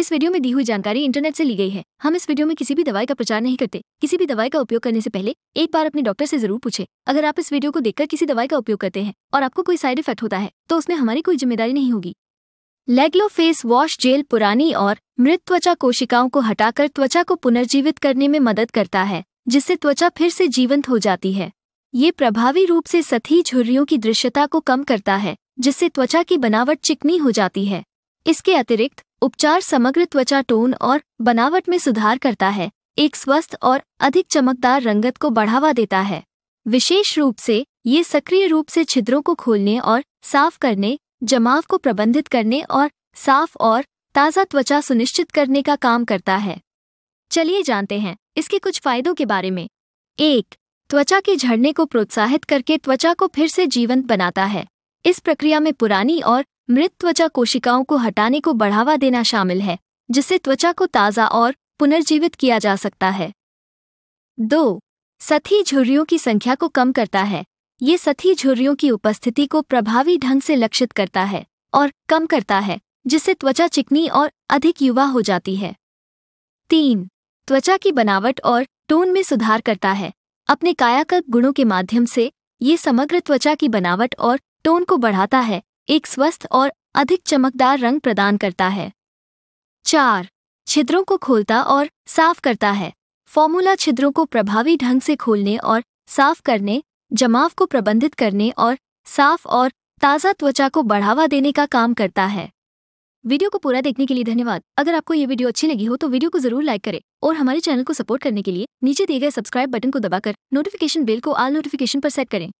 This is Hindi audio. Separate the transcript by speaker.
Speaker 1: इस वीडियो में दी हुई जानकारी इंटरनेट से ली गई है हम इस वीडियो में किसी भी दवाई का प्रचार नहीं करते किसी भी दवाई का उपयोग करने से पहले एक बार अपने डॉक्टर से जरूर पूछे अगर आप इस वीडियो को देखकर किसी दवाई का उपयोग करते हैं और आपको कोई साइड इफेक्ट होता है तो उसमें हमारी कोई जिम्मेदारी नहीं होगी लेग्लो फेस वॉश जेल पुरानी और मृत त्वचा कोशिकाओं को हटाकर त्वचा को पुनर्जीवित करने में मदद करता है जिससे त्वचा फिर से जीवंत हो जाती है ये प्रभावी रूप से सतही झुर्रियों की दृश्यता को कम करता है जिससे त्वचा की बनावट चिकनी हो जाती है इसके अतिरिक्त उपचार समग्र त्वचा टोन और बनावट में सुधार करता है एक स्वस्थ और अधिक चमकदार रंगत को बढ़ावा देता है विशेष रूप से ये सक्रिय रूप से छिद्रों को खोलने और साफ करने जमाव को प्रबंधित करने और साफ और ताज़ा त्वचा सुनिश्चित करने का काम करता है चलिए जानते हैं इसके कुछ फायदों के बारे में एक त्वचा के झड़ने को प्रोत्साहित करके त्वचा को फिर से जीवंत बनाता है इस प्रक्रिया में पुरानी और मृत त्वचा कोशिकाओं को हटाने को बढ़ावा देना शामिल है जिससे त्वचा को ताज़ा और पुनर्जीवित किया जा सकता है दो सथी झुर्रियों की संख्या को कम करता है ये सथी झुर्रियों की उपस्थिति को प्रभावी ढंग से लक्षित करता है और कम करता है जिससे त्वचा चिकनी और अधिक युवा हो जाती है तीन त्वचा की बनावट और टोन में सुधार करता है अपने कायाकल्प गुणों के माध्यम से ये समग्र त्वचा की बनावट और टोन को बढ़ाता है एक स्वस्थ और अधिक चमकदार रंग प्रदान करता है चार छिद्रों को खोलता और साफ करता है फॉर्मूला छिद्रों को प्रभावी ढंग से खोलने और साफ करने जमाव को प्रबंधित करने और साफ और ताज़ा त्वचा को बढ़ावा देने का काम करता है वीडियो को पूरा देखने के लिए धन्यवाद अगर आपको ये वीडियो अच्छी लगी हो तो वीडियो को जरूर लाइक करें और हमारे चैनल को सपोर्ट करने के लिए नीचे दिए गए सब्सक्राइब बटन को दबाकर नोटिफिकेशन बेल को आल नोटिफिकेशन पर सेट करें